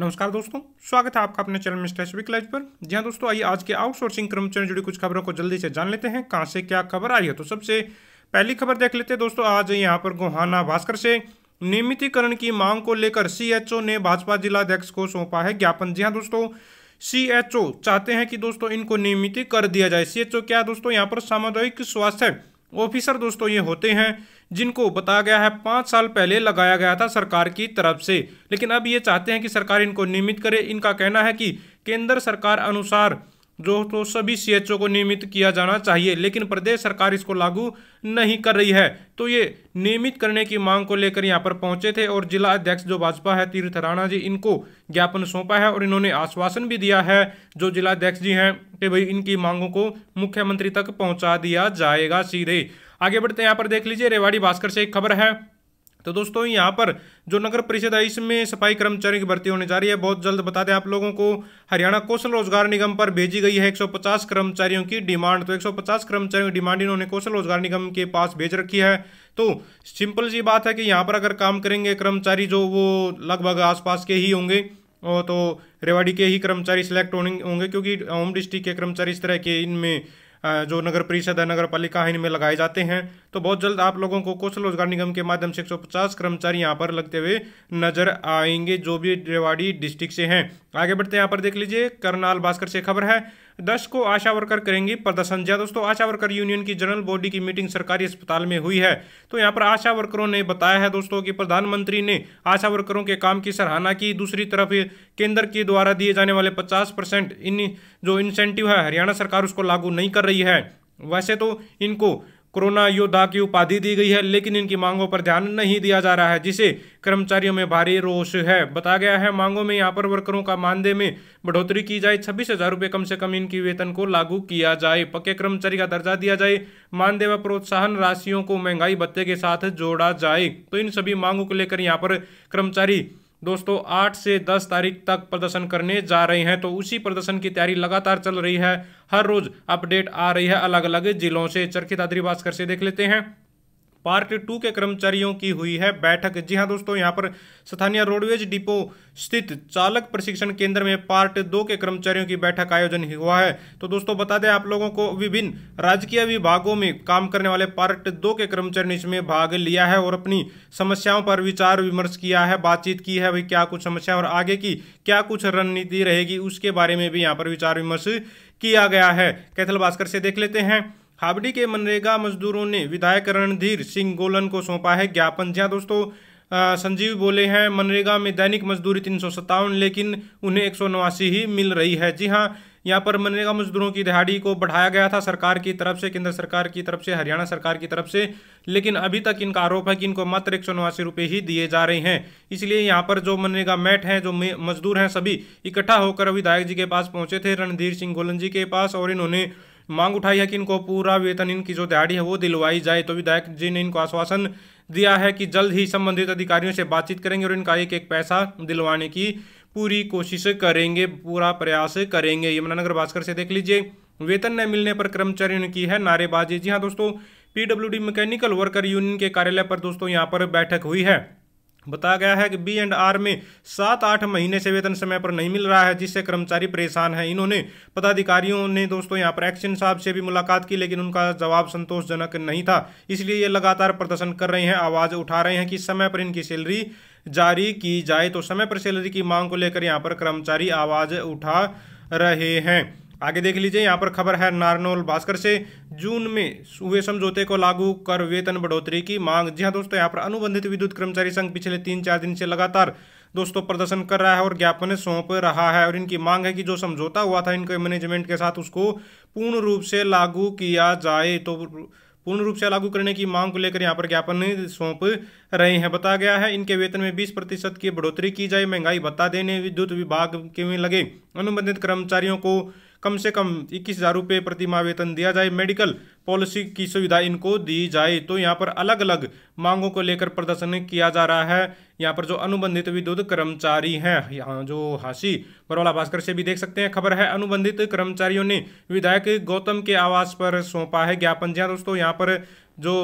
नमस्कार दोस्तों स्वागत है आपका अपने चैनल मिस्टर एस लाइज पर जी हाँ दोस्तों आइए आज के आउटसोर्सिंग कर्मचारी जुड़ी कुछ खबरों को जल्दी से जान लेते हैं कहाँ से क्या खबर आई है तो सबसे पहली खबर देख लेते हैं दोस्तों आज यहाँ पर गोहाना भास्कर से नियमितीकरण की मांग को लेकर सी ने भाजपा जिला अध्यक्ष को सौंपा है ज्ञापन जी हाँ दोस्तों सी चाहते हैं कि दोस्तों इनको नियमित कर दिया जाए सी क्या दोस्तों यहाँ पर सामुदायिक स्वास्थ्य ऑफिसर दोस्तों ये होते हैं जिनको बताया गया है पाँच साल पहले लगाया गया था सरकार की तरफ से लेकिन अब ये चाहते हैं कि सरकार इनको नियमित करे इनका कहना है कि केंद्र सरकार अनुसार जो तो सभी सी को नियमित किया जाना चाहिए लेकिन प्रदेश सरकार इसको लागू नहीं कर रही है तो ये नियमित करने की मांग को लेकर यहाँ पर पहुंचे थे और जिला अध्यक्ष जो भाजपा है तीर्थ राणा जी इनको ज्ञापन सौंपा है और इन्होंने आश्वासन भी दिया है जो जिला अध्यक्ष जी हैं कि भाई इनकी मांगों को मुख्यमंत्री तक पहुँचा दिया जाएगा सीधे आगे बढ़ते यहाँ पर देख लीजिए रेवाड़ी भास्कर से एक खबर है तो दोस्तों यहाँ पर जो नगर परिषद है इसमें सफाई कर्मचारी की भर्ती होने जा रही है बहुत जल्द बता दें आप लोगों को हरियाणा कौशल रोजगार निगम पर भेजी गई है 150 कर्मचारियों की डिमांड तो 150 कर्मचारियों की डिमांड इन्होंने कौशल रोजगार निगम के पास भेज रखी है तो सिंपल सी बात है कि यहाँ पर अगर काम करेंगे कर्मचारी जो वो लगभग आसपास के ही होंगे और तो रेवाड़ी के ही कर्मचारी सिलेक्ट होंगे क्योंकि होम डिस्ट्रिक्ट के कर्मचारी इस तरह के इनमें जो नगर परिषद है नगर पालिका है इनमें लगाए जाते हैं तो बहुत जल्द आप लोगों को कौशल रोजगार निगम के माध्यम से 150 कर्मचारी यहाँ पर लगते हुए नजर आएंगे जो भी रेवाड़ी डिस्ट्रिक्ट से हैं आगे बढ़ते हैं यहाँ पर देख लीजिए करनाल भास्कर से खबर है दस को आशा वर्कर करेंगी प्रदर्शन ज्यादा दोस्तों आशा वर्कर यूनियन की जनरल बॉडी की मीटिंग सरकारी अस्पताल में हुई है तो यहाँ पर आशा वर्करों ने बताया है दोस्तों कि प्रधानमंत्री ने आशा वर्करों के काम की सराहना की दूसरी तरफ केंद्र के द्वारा दिए जाने वाले पचास इन जो इंसेंटिव है हरियाणा सरकार उसको लागू नहीं कर रही है वैसे तो इनको कोरोना योद्धा की उपाधि दी गई है लेकिन इनकी मांगों पर ध्यान नहीं दिया जा रहा है जिसे कर्मचारियों में भारी रोष है बताया गया है मांगों में यहाँ पर वर्करों का मानदेय में बढ़ोतरी की जाए छब्बीस हजार रुपये कम से कम इनकी वेतन को लागू किया जाए पक्के कर्मचारी का दर्जा दिया जाए मानदेय व प्रोत्साहन राशियों को महंगाई भत्ते के साथ जोड़ा जाए तो इन सभी मांगों को लेकर यहाँ पर कर्मचारी दोस्तों आठ से दस तारीख तक प्रदर्शन करने जा रहे हैं तो उसी प्रदर्शन की तैयारी लगातार चल रही है हर रोज अपडेट आ रही है अलग अलग जिलों से चरखी दादरी भास्कर से देख लेते हैं पार्ट टू के कर्मचारियों की हुई है बैठक जी हाँ दोस्तों यहाँ पर स्थानीय रोडवेज डिपो स्थित चालक प्रशिक्षण केंद्र में पार्ट दो के कर्मचारियों की बैठक आयोजन हुआ है तो दोस्तों बता दें आप लोगों को विभिन्न राजकीय विभागों में काम करने वाले पार्ट दो के कर्मचारियों ने इसमें भाग लिया है और अपनी समस्याओं पर विचार विमर्श किया है बातचीत की है भाई क्या कुछ समस्या और आगे की क्या कुछ रणनीति रहेगी उसके बारे में भी यहाँ पर विचार विमर्श किया गया है कैथल भास्कर से देख लेते हैं हाबड़ी के मनरेगा मजदूरों ने विधायक रणधीर सिंह गोलन को सौंपा है ज्ञापन जहाँ दोस्तों संजीव बोले हैं मनरेगा में दैनिक मजदूरी तीन लेकिन उन्हें एक ही मिल रही है जी हाँ यहाँ पर मनरेगा मजदूरों की दिहाड़ी को बढ़ाया गया था सरकार की तरफ से केंद्र सरकार की तरफ से हरियाणा सरकार की तरफ से लेकिन अभी तक इनका आरोप है कि इनको मात्र एक सौ रुपये ही दिए जा रहे हैं इसलिए यहाँ पर जो मनरेगा मैट हैं जो मजदूर हैं सभी इकट्ठा होकर विधायक जी के पास पहुंचे थे रणधीर सिंह गोलन जी के पास और इन्होंने मांग उठाई है कि इनको पूरा वेतन इनकी जो दिहाड़ी है वो दिलवाई जाए तो विधायक जी ने इनको आश्वासन दिया है कि जल्द ही संबंधित अधिकारियों से बातचीत करेंगे और इनका एक एक पैसा दिलवाने की पूरी कोशिश करेंगे पूरा प्रयास करेंगे यमुनानगर भास्कर से देख लीजिए वेतन न मिलने पर कर्मचारियों की है नारेबाजी जी हाँ दोस्तों पीडब्ल्यूडी मैकेनिकल वर्कर यूनियन के कार्यालय पर दोस्तों यहाँ पर बैठक हुई है बताया गया है कि बी एंड आर में सात आठ महीने से वेतन समय पर नहीं मिल रहा है जिससे कर्मचारी परेशान हैं इन्होंने पदाधिकारियों ने दोस्तों यहां पर एक्शन साहब से भी मुलाकात की लेकिन उनका जवाब संतोषजनक नहीं था इसलिए ये लगातार प्रदर्शन कर रहे हैं आवाज़ उठा रहे हैं कि समय पर इनकी सैलरी जारी की जाए तो समय पर सैलरी की मांग को लेकर यहाँ पर कर्मचारी आवाज़ उठा रहे हैं आगे देख लीजिए यहाँ पर खबर है नारनौल भास्कर से जून में हुए समझौते को लागू कर वेतन बढ़ोतरी की मांग जी हाँ दोस्तों यहाँ पर अनुबंधित विद्युत कर्मचारी संघ पिछले तीन चार दिन से लगातार दोस्तों प्रदर्शन कर रहा है और ज्ञापन सौंप रहा है और इनकी मांग है कि जो समझौता हुआ था इनके मैनेजमेंट के साथ उसको पूर्ण रूप से लागू किया जाए तो पूर्ण रूप से लागू करने की मांग को लेकर यहाँ पर ज्ञापन सौंप रहे हैं बताया गया है इनके वेतन में 20 प्रतिशत की बढ़ोतरी की जाए महंगाई भत्ता देने विद्युत विभाग के में लगे अनुबंधित कर्मचारियों को कम से कम इक्कीस हज़ार रुपये प्रति माह वेतन दिया जाए मेडिकल पॉलिसी की सुविधा इनको दी जाए तो यहाँ पर अलग अलग मांगों को लेकर प्रदर्शन किया जा रहा है यहाँ पर जो अनुबंधित विद्युत कर्मचारी हैं यहाँ जो हाशी बरौला भास्कर से भी देख सकते हैं खबर है अनुबंधित कर्मचारियों ने विधायक गौतम के आवास पर सौंपा है ज्ञापन जहाँ दोस्तों यहाँ पर जो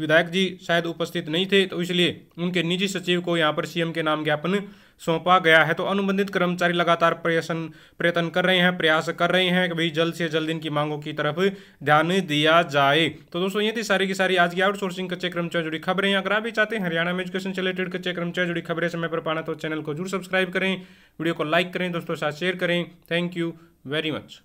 विधायक जी शायद उपस्थित नहीं थे तो इसलिए उनके निजी सचिव को यहाँ पर सीएम के नाम ज्ञापन सौंपा गया है तो अनुबंधित कर्मचारी लगातार प्रयसन प्रयत्न कर रहे हैं प्रयास कर रहे हैं कि भाई जल्द से जल्द इनकी मांगों की तरफ ध्यान दिया जाए तो दोस्तों ये थी सारी की सारी आज की आउटसोर्सिंग कच्चे कर्मचारी जुड़ी खबरें अगर आप भी चाहते हैं हरियाणा में एजुकेशन से रिलेटेड कच्चे कर्मचारी जुड़ी खबरें समय पर पाना तो चैनल को जरूर सब्सक्राइब करें वीडियो को लाइक करें दोस्तों साथ शेयर करें थैंक यू वेरी मच